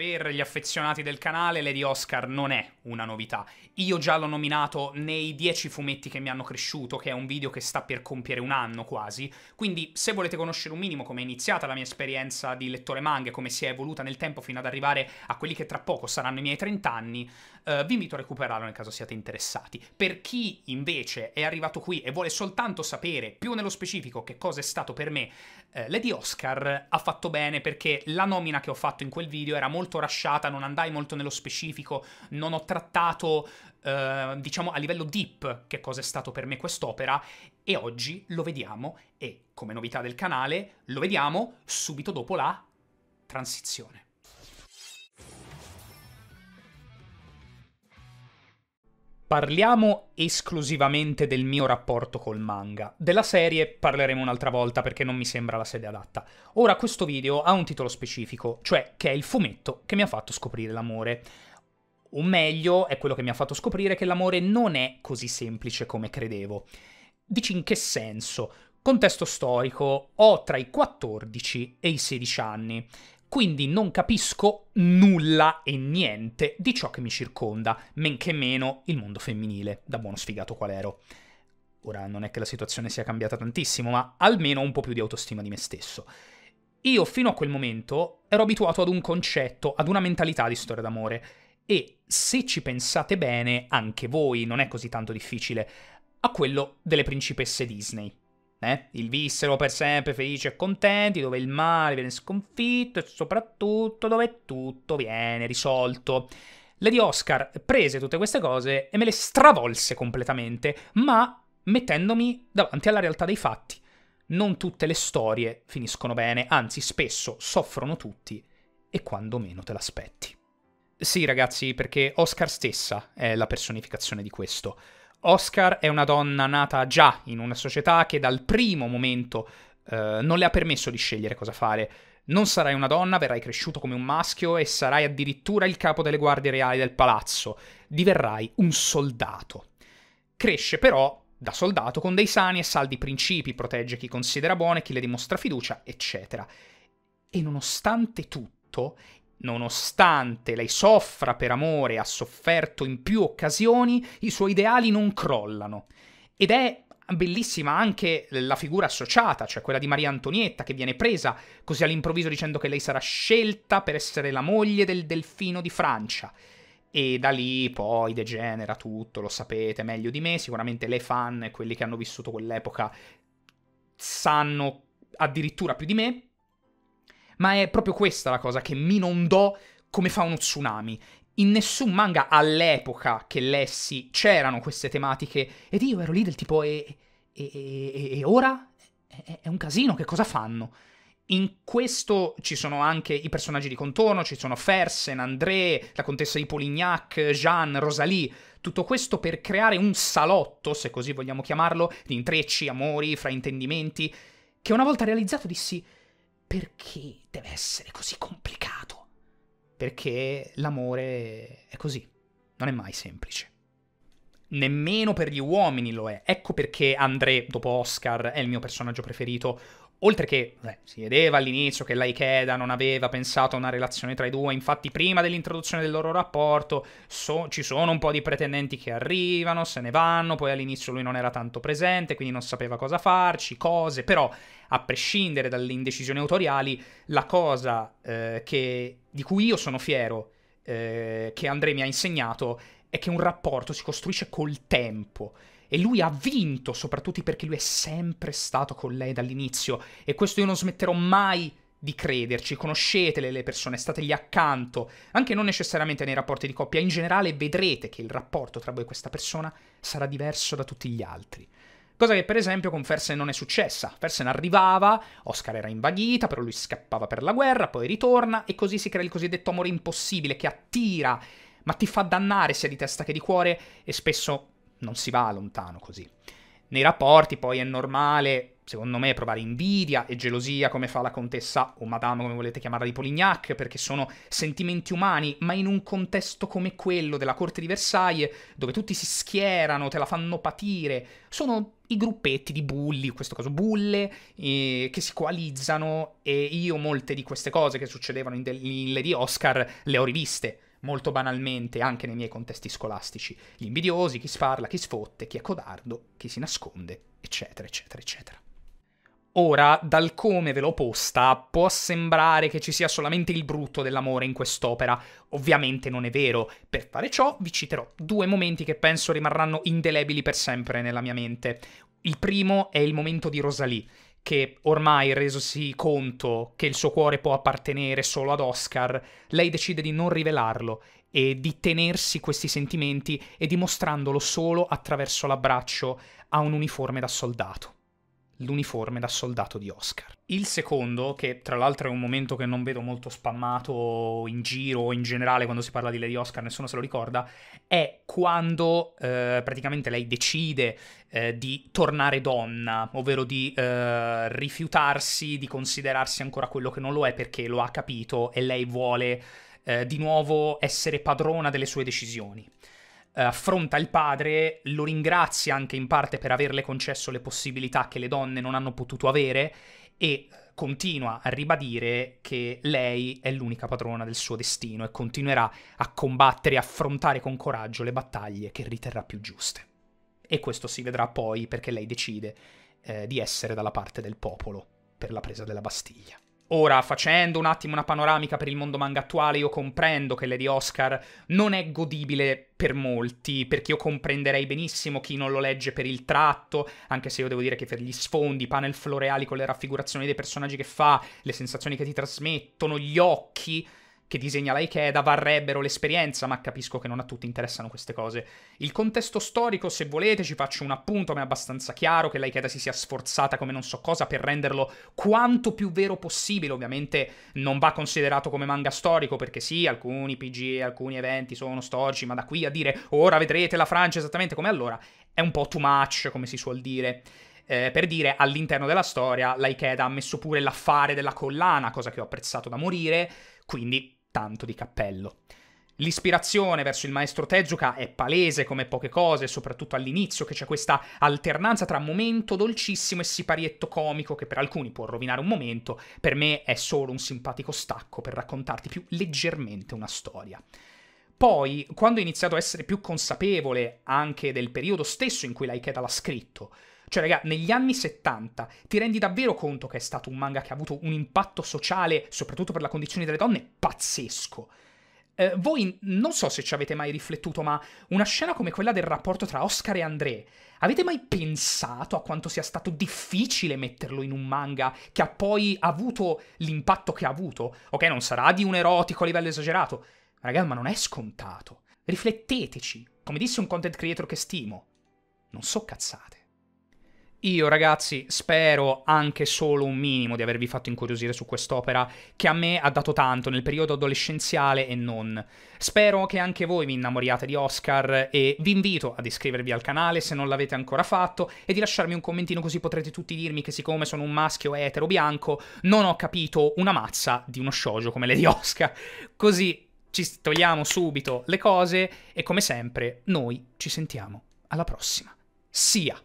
Per gli affezionati del canale, Lady Oscar non è una novità. Io già l'ho nominato nei 10 fumetti che mi hanno cresciuto, che è un video che sta per compiere un anno quasi. Quindi, se volete conoscere un minimo come è iniziata la mia esperienza di lettore manga, e come si è evoluta nel tempo fino ad arrivare a quelli che tra poco saranno i miei 30 anni, eh, vi invito a recuperarlo nel caso siate interessati. Per chi invece è arrivato qui e vuole soltanto sapere più nello specifico che cosa è stato per me, eh, Lady Oscar ha fatto bene perché la nomina che ho fatto in quel video era molto molto rasciata, non andai molto nello specifico, non ho trattato, eh, diciamo, a livello deep che cosa è stato per me quest'opera e oggi lo vediamo e, come novità del canale, lo vediamo subito dopo la transizione. Parliamo esclusivamente del mio rapporto col manga. Della serie parleremo un'altra volta perché non mi sembra la sede adatta. Ora questo video ha un titolo specifico, cioè che è il fumetto che mi ha fatto scoprire l'amore. O meglio, è quello che mi ha fatto scoprire che l'amore non è così semplice come credevo. Dici in che senso? Contesto storico, ho tra i 14 e i 16 anni quindi non capisco nulla e niente di ciò che mi circonda, men che meno il mondo femminile, da buono sfigato qual ero. Ora non è che la situazione sia cambiata tantissimo, ma almeno ho un po' più di autostima di me stesso. Io fino a quel momento ero abituato ad un concetto, ad una mentalità di storia d'amore e se ci pensate bene, anche voi non è così tanto difficile, a quello delle principesse Disney eh? Il vissero per sempre felici e contenti, dove il male viene sconfitto e soprattutto dove tutto viene risolto. Lady Oscar prese tutte queste cose e me le stravolse completamente, ma mettendomi davanti alla realtà dei fatti. Non tutte le storie finiscono bene, anzi spesso soffrono tutti e quando meno te l'aspetti. Sì ragazzi, perché Oscar stessa è la personificazione di questo. Oscar è una donna nata già in una società che dal primo momento eh, non le ha permesso di scegliere cosa fare. Non sarai una donna, verrai cresciuto come un maschio e sarai addirittura il capo delle guardie reali del palazzo. Diverrai un soldato. Cresce però da soldato con dei sani e saldi principi, protegge chi considera buone, chi le dimostra fiducia, eccetera. E nonostante tutto, Nonostante lei soffra per amore e ha sofferto in più occasioni, i suoi ideali non crollano. Ed è bellissima anche la figura associata, cioè quella di Maria Antonietta che viene presa così all'improvviso dicendo che lei sarà scelta per essere la moglie del delfino di Francia. E da lì poi degenera tutto, lo sapete meglio di me, sicuramente le fan, quelli che hanno vissuto quell'epoca, sanno addirittura più di me, ma è proprio questa la cosa che mi inondò come fa uno tsunami. In nessun manga all'epoca che lessi c'erano queste tematiche ed io ero lì del tipo e, e, e, e ora? È, è un casino, che cosa fanno? In questo ci sono anche i personaggi di contorno, ci sono Fersen, André, la contessa di Polignac, Jeanne, Rosalie. Tutto questo per creare un salotto, se così vogliamo chiamarlo, di intrecci, amori, fraintendimenti, che una volta realizzato dissi perché deve essere così complicato? Perché l'amore è così, non è mai semplice. Nemmeno per gli uomini lo è. Ecco perché André, dopo Oscar, è il mio personaggio preferito oltre che beh, si vedeva all'inizio che l'Aikeda non aveva pensato a una relazione tra i due, infatti prima dell'introduzione del loro rapporto so, ci sono un po' di pretendenti che arrivano, se ne vanno, poi all'inizio lui non era tanto presente, quindi non sapeva cosa farci, cose, però a prescindere dalle indecisioni autoriali, la cosa eh, che, di cui io sono fiero, eh, che André mi ha insegnato, è che un rapporto si costruisce col tempo e lui ha vinto, soprattutto perché lui è sempre stato con lei dall'inizio e questo io non smetterò mai di crederci, conoscete le persone, stategli accanto, anche non necessariamente nei rapporti di coppia, in generale vedrete che il rapporto tra voi e questa persona sarà diverso da tutti gli altri. Cosa che per esempio con Fersen non è successa. Fersen arrivava, Oscar era invaghita, però lui scappava per la guerra, poi ritorna e così si crea il cosiddetto amore impossibile che attira, ma ti fa dannare sia di testa che di cuore e spesso non si va lontano così. Nei rapporti poi è normale, secondo me, provare invidia e gelosia come fa la contessa o madame, come volete chiamarla, di Polignac, perché sono sentimenti umani, ma in un contesto come quello della corte di Versailles, dove tutti si schierano, te la fanno patire, sono i gruppetti di bulli, in questo caso bulle, eh, che si coalizzano e io molte di queste cose che succedevano in, de- in Lady Oscar le ho riviste molto banalmente anche nei miei contesti scolastici. Gli invidiosi, chi sparla, chi sfotte, chi è codardo, chi si nasconde, eccetera, eccetera, eccetera. Ora, dal come ve l'ho posta, può sembrare che ci sia solamente il brutto dell'amore in quest'opera. Ovviamente non è vero. Per fare ciò vi citerò due momenti che penso rimarranno indelebili per sempre nella mia mente. Il primo è il momento di Rosalie che ormai resosi conto che il suo cuore può appartenere solo ad Oscar, lei decide di non rivelarlo e di tenersi questi sentimenti e dimostrandolo solo attraverso l'abbraccio a un uniforme da soldato l'uniforme da soldato di Oscar. Il secondo, che tra l'altro è un momento che non vedo molto spammato in giro o in generale quando si parla di Lady Oscar, nessuno se lo ricorda, è quando eh, praticamente lei decide eh, di tornare donna, ovvero di eh, rifiutarsi di considerarsi ancora quello che non lo è perché lo ha capito e lei vuole eh, di nuovo essere padrona delle sue decisioni. Eh, affronta il padre, lo ringrazia anche in parte per averle concesso le possibilità che le donne non hanno potuto avere e eh, continua a ribadire che lei è l'unica padrona del suo destino e continuerà a combattere e affrontare con coraggio le battaglie che riterrà più giuste. E questo si vedrà poi perché lei decide eh, di essere dalla parte del popolo per la presa della Bastiglia. Ora, facendo un attimo una panoramica per il mondo manga attuale, io comprendo che Lady Oscar non è godibile per molti, perché io comprenderei benissimo chi non lo legge per il tratto, anche se io devo dire che per gli sfondi, i panel floreali con le raffigurazioni dei personaggi che fa, le sensazioni che ti trasmettono, gli occhi, che disegna la Ikeda varrebbero l'esperienza, ma capisco che non a tutti interessano queste cose. Il contesto storico, se volete, ci faccio un appunto, ma è abbastanza chiaro che la Ikeda si sia sforzata come non so cosa per renderlo quanto più vero possibile. Ovviamente non va considerato come manga storico, perché sì, alcuni PG, alcuni eventi sono storici, ma da qui a dire ora vedrete la Francia esattamente come allora, è un po' too much, come si suol dire. Eh, per dire, all'interno della storia, la Ikeda ha messo pure l'affare della collana, cosa che ho apprezzato da morire, quindi tanto di cappello. L'ispirazione verso il maestro Tezuka è palese come poche cose, soprattutto all'inizio che c'è questa alternanza tra momento dolcissimo e siparietto comico che per alcuni può rovinare un momento, per me è solo un simpatico stacco per raccontarti più leggermente una storia. Poi, quando ho iniziato a essere più consapevole anche del periodo stesso in cui l'Aiketa l'ha scritto, cioè, raga, negli anni 70 ti rendi davvero conto che è stato un manga che ha avuto un impatto sociale, soprattutto per la condizione delle donne, pazzesco. Eh, voi non so se ci avete mai riflettuto, ma una scena come quella del rapporto tra Oscar e André, avete mai pensato a quanto sia stato difficile metterlo in un manga che ha poi avuto l'impatto che ha avuto? Ok, non sarà di un erotico a livello esagerato, Raga, ma non è scontato. Rifletteteci. Come disse un content creator che stimo, non so cazzate. Io ragazzi spero anche solo un minimo di avervi fatto incuriosire su quest'opera che a me ha dato tanto nel periodo adolescenziale e non. Spero che anche voi vi innamoriate di Oscar e vi invito ad iscrivervi al canale se non l'avete ancora fatto e di lasciarmi un commentino così potrete tutti dirmi che siccome sono un maschio etero bianco non ho capito una mazza di uno shoujo come le di Oscar. Così ci togliamo subito le cose e come sempre noi ci sentiamo alla prossima. Sia!